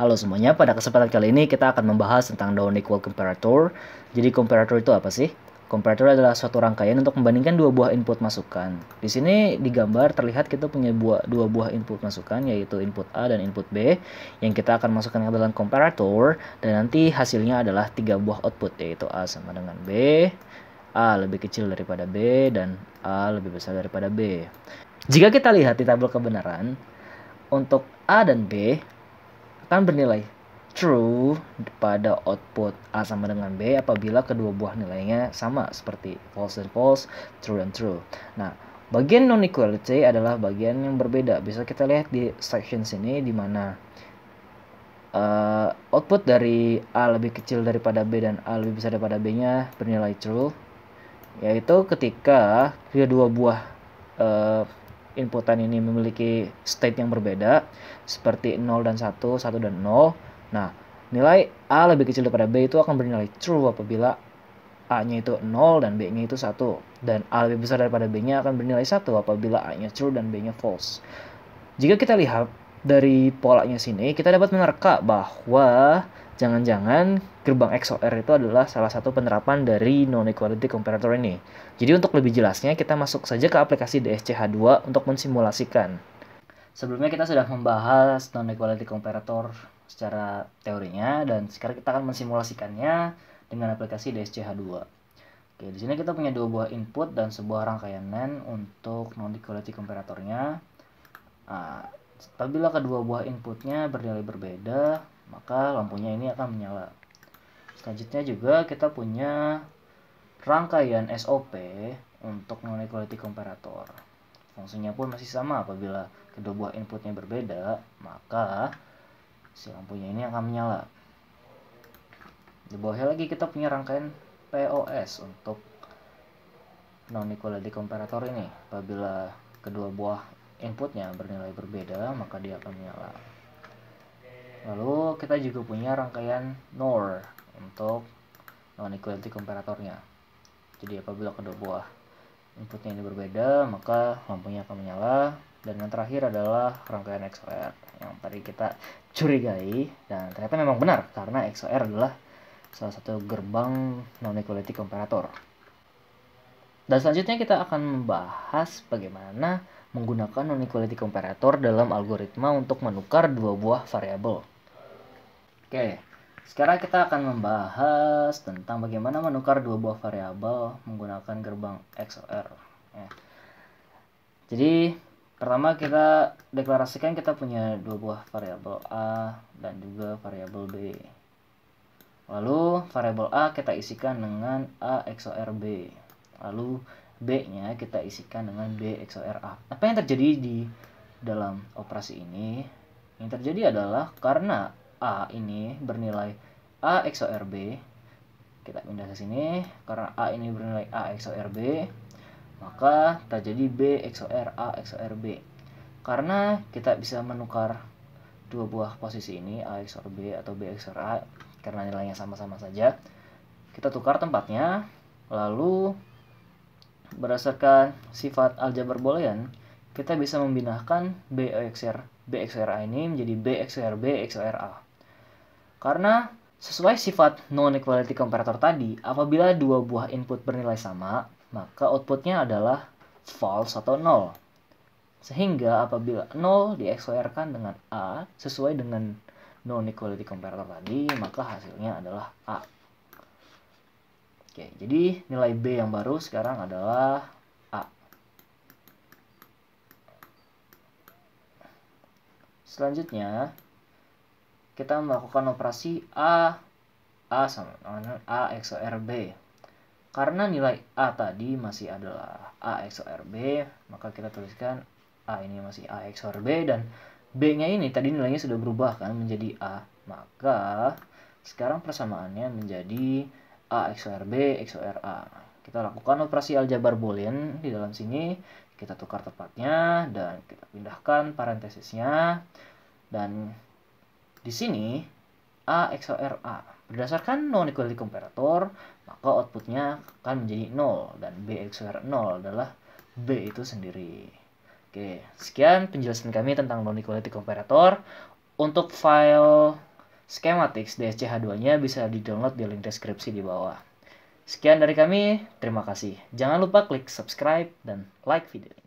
Halo semuanya, pada kesempatan kali ini kita akan membahas tentang Down Equal Comparator. Jadi comparator itu apa sih? Comparator adalah suatu rangkaian untuk membandingkan dua buah input masukan. Di sini di gambar terlihat kita punya buah, dua buah input masukan yaitu input A dan input B yang kita akan masukkan ke dalam comparator dan nanti hasilnya adalah tiga buah output yaitu A sama dengan B, A lebih kecil daripada B dan A lebih besar daripada B. Jika kita lihat di tabel kebenaran untuk A dan B akan bernilai true pada output A sama dengan B apabila kedua buah nilainya sama seperti false dan false, true dan true. Nah, bagian non-equality adalah bagian yang berbeda. Bisa kita lihat di section sini di mana uh, output dari A lebih kecil daripada B dan A lebih besar daripada B-nya bernilai true, yaitu ketika kedua buah uh, inputan ini memiliki state yang berbeda seperti 0 dan 1, 1 dan 0. Nah, nilai A lebih kecil daripada B itu akan bernilai true apabila A-nya itu 0 dan B-nya itu 1. Dan A lebih besar daripada B-nya akan bernilai 1 apabila A-nya true dan B-nya false. Jika kita lihat dari polanya sini, kita dapat menerka bahwa jangan-jangan gerbang XOR itu adalah salah satu penerapan dari non-equality comparator ini. Jadi untuk lebih jelasnya kita masuk saja ke aplikasi DSCH2 untuk mensimulasikan. Sebelumnya kita sudah membahas non-equality comparator secara teorinya dan sekarang kita akan mensimulasikannya dengan aplikasi DSCH2. Oke, di sini kita punya dua buah input dan sebuah rangkaian NAND untuk non-equality comparatornya. Nah, apabila kedua buah inputnya bernilai berbeda, maka lampunya ini akan menyala selanjutnya juga kita punya rangkaian SOP untuk mengenai quality comparator fungsinya pun masih sama apabila kedua buah inputnya berbeda maka si lampunya ini akan menyala di bawahnya lagi kita punya rangkaian POS untuk non equality comparator ini apabila kedua buah inputnya bernilai berbeda maka dia akan menyala Lalu kita juga punya rangkaian NOR untuk non-equality komparatornya. Jadi apabila kedua buah inputnya ini berbeda, maka lampunya akan menyala. Dan yang terakhir adalah rangkaian XOR yang tadi kita curigai dan ternyata memang benar karena XOR adalah salah satu gerbang non-equality komparator. Dan selanjutnya kita akan membahas bagaimana menggunakan non-equality comparator dalam algoritma untuk menukar dua buah variabel. Oke, sekarang kita akan membahas tentang bagaimana menukar dua buah variabel menggunakan gerbang XOR. Ya. Jadi pertama kita deklarasikan kita punya dua buah variabel a dan juga variabel b. Lalu variabel a kita isikan dengan a XOR b lalu B-nya kita isikan dengan B XOR A. Apa yang terjadi di dalam operasi ini? Yang terjadi adalah karena A ini bernilai A XOR B, kita pindah ke sini, karena A ini bernilai A XOR B, maka terjadi B XOR A XOR B. Karena kita bisa menukar dua buah posisi ini, A XOR B atau B XOR A, karena nilainya sama-sama saja, kita tukar tempatnya, lalu Berdasarkan sifat aljabar boolean, kita bisa membinahkan BXR, BXRA ini menjadi BXR, BXRA. Karena sesuai sifat non-equality comparator tadi, apabila dua buah input bernilai sama, maka outputnya adalah false atau nol. Sehingga apabila 0 di XOR-kan dengan A sesuai dengan non-equality comparator tadi, maka hasilnya adalah A. Oke, jadi nilai B yang baru sekarang adalah A. Selanjutnya, kita melakukan operasi A, A sama dengan A XOR B. Karena nilai A tadi masih adalah A XOR B, maka kita tuliskan A ini masih A XOR B, dan B-nya ini tadi nilainya sudah berubah kan menjadi A. Maka, sekarang persamaannya menjadi A. A XOR B XOR A. Kita lakukan operasi aljabar boolean di dalam sini. Kita tukar tepatnya dan kita pindahkan parentesisnya. Dan di sini A XOR A. Berdasarkan non-equality comparator, maka outputnya akan menjadi 0 dan B XOR 0 adalah B itu sendiri. Oke, sekian penjelasan kami tentang non-equality comparator. Untuk file Schematics DSCH2-nya bisa di-download di link deskripsi di bawah. Sekian dari kami, terima kasih. Jangan lupa klik subscribe dan like video. ini.